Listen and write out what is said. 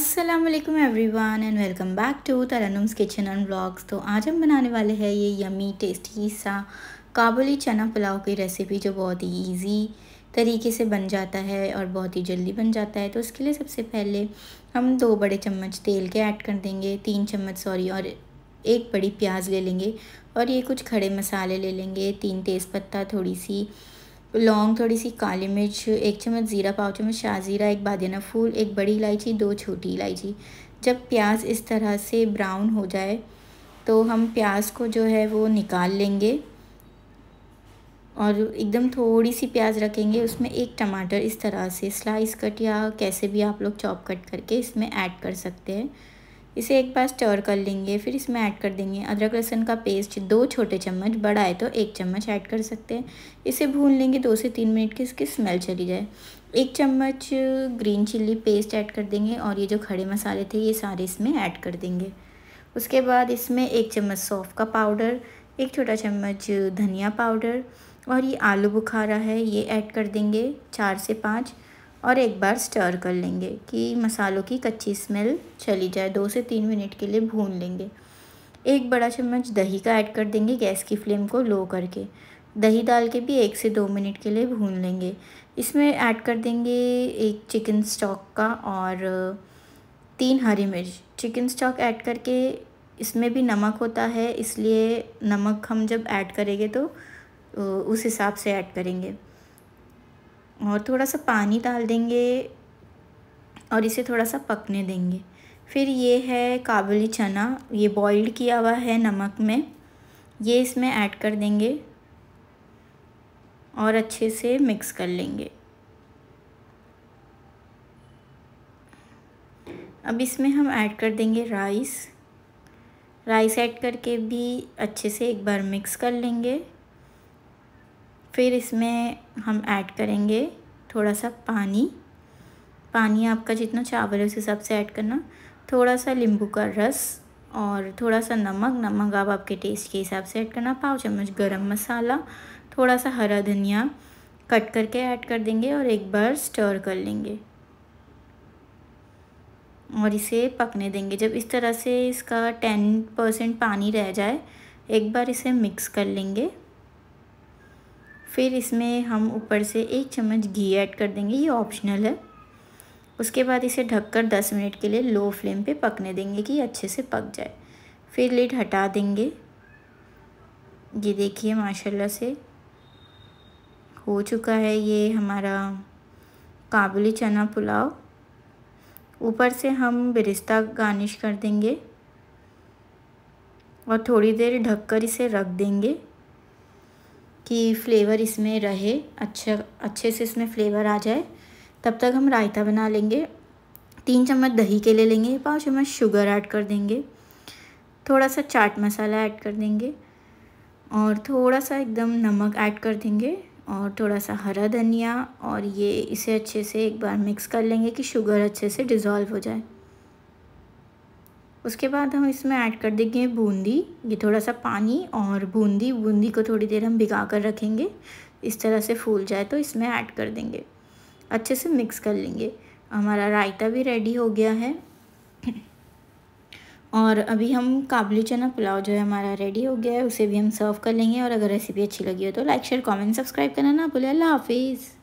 Aslam everyone and welcome back to Tarannum's kitchen and blogs तो आज हम बनाने वाले हैं ये यमी टेस्टी सा काबुली चना पुलाव की रेसिपी जो बहुत ही ईजी तरीके से बन जाता है और बहुत ही जल्दी बन जाता है तो उसके लिए सबसे पहले हम दो बड़े चम्मच तेल के ऐड कर देंगे तीन चम्मच सॉरी और एक बड़ी प्याज ले लेंगे और ये कुछ खड़े मसाले ले लेंगे तीन तेज़पत्ता थोड़ी सी लौंग थोड़ी सी काली मिर्च एक चम्मच ज़ीरा पाव चम्मच शाहज़ीरा एक बादना फूल एक बड़ी इलायची दो छोटी इलायची जब प्याज इस तरह से ब्राउन हो जाए तो हम प्याज को जो है वो निकाल लेंगे और एकदम थोड़ी सी प्याज रखेंगे उसमें एक टमाटर इस तरह से स्लाइस कट या कैसे भी आप लोग चॉप कट करके इसमें ऐड कर सकते हैं इसे एक बार स्टोर कर लेंगे फिर इसमें ऐड कर देंगे अदरक लहसुन का पेस्ट दो छोटे चम्मच बड़ा है तो एक चम्मच ऐड कर सकते हैं इसे भून लेंगे दो से तीन मिनट की इसकी स्मेल चली जाए एक चम्मच ग्रीन चिल्ली पेस्ट ऐड कर देंगे और ये जो खड़े मसाले थे ये सारे इसमें ऐड कर देंगे उसके बाद इसमें एक चम्मच सौफ़ का पाउडर एक छोटा चम्मच धनिया पाउडर और ये आलू बुखारा है ये ऐड कर देंगे चार से पाँच और एक बार स्टर कर लेंगे कि मसालों की कच्ची स्मेल चली जाए दो से तीन मिनट के लिए भून लेंगे एक बड़ा चम्मच दही का ऐड कर देंगे गैस की फ्लेम को लो करके दही डाल के भी एक से दो मिनट के लिए भून लेंगे इसमें ऐड कर देंगे एक चिकन स्टॉक का और तीन हरी मिर्च चिकन स्टॉक ऐड करके इसमें भी नमक होता है इसलिए नमक हम जब ऐड करेंगे तो उस हिसाब से ऐड करेंगे और थोड़ा सा पानी डाल देंगे और इसे थोड़ा सा पकने देंगे फिर ये है काबुली चना ये बॉइल्ड किया हुआ है नमक में ये इसमें ऐड कर देंगे और अच्छे से मिक्स कर लेंगे अब इसमें हम ऐड कर देंगे राइस राइस ऐड करके भी अच्छे से एक बार मिक्स कर लेंगे फिर इसमें हम ऐड करेंगे थोड़ा सा पानी पानी आपका जितना चावल है उस हिसाब से ऐड करना थोड़ा सा नींबू का रस और थोड़ा सा नमक नमक आप आपके टेस्ट के हिसाब से ऐड करना पाव चम्मच गरम मसाला थोड़ा सा हरा धनिया कट करके ऐड कर देंगे और एक बार स्टर कर लेंगे और इसे पकने देंगे जब इस तरह से इसका टेन परसेंट पानी रह जाए एक बार इसे मिक्स कर लेंगे फिर इसमें हम ऊपर से एक चम्मच घी ऐड कर देंगे ये ऑप्शनल है उसके बाद इसे ढककर दस मिनट के लिए लो फ्लेम पे पकने देंगे कि अच्छे से पक जाए फिर लिड हटा देंगे ये देखिए माशाल्लाह से हो चुका है ये हमारा काबुली चना पुलाव ऊपर से हम बिरिस्ता गार्निश कर देंगे और थोड़ी देर ढककर इसे रख देंगे कि फ्लेवर इसमें रहे अच्छे अच्छे से इसमें फ्लेवर आ जाए तब तक हम रायता बना लेंगे तीन चम्मच दही के ले लेंगे पाँच चम्मच शुगर ऐड कर देंगे थोड़ा सा चाट मसाला ऐड कर देंगे और थोड़ा सा एकदम नमक ऐड कर देंगे और थोड़ा सा हरा धनिया और ये इसे अच्छे से एक बार मिक्स कर लेंगे कि शुगर अच्छे से डिज़ोल्व हो जाए उसके बाद हम इसमें ऐड कर देंगे बूंदी ये थोड़ा सा पानी और बूंदी बूंदी को थोड़ी देर हम भिगा कर रखेंगे इस तरह से फूल जाए तो इसमें ऐड कर देंगे अच्छे से मिक्स कर लेंगे हमारा रायता भी रेडी हो गया है और अभी हम काबली चना पुलाव जो है हमारा रेडी हो गया है उसे भी हम सर्व कर लेंगे और अगर रेसिपी अच्छी लगी हो तो लाइक शेयर कमेंट सब्सक्राइब करना ना भूलें अल्लाह हाफिज़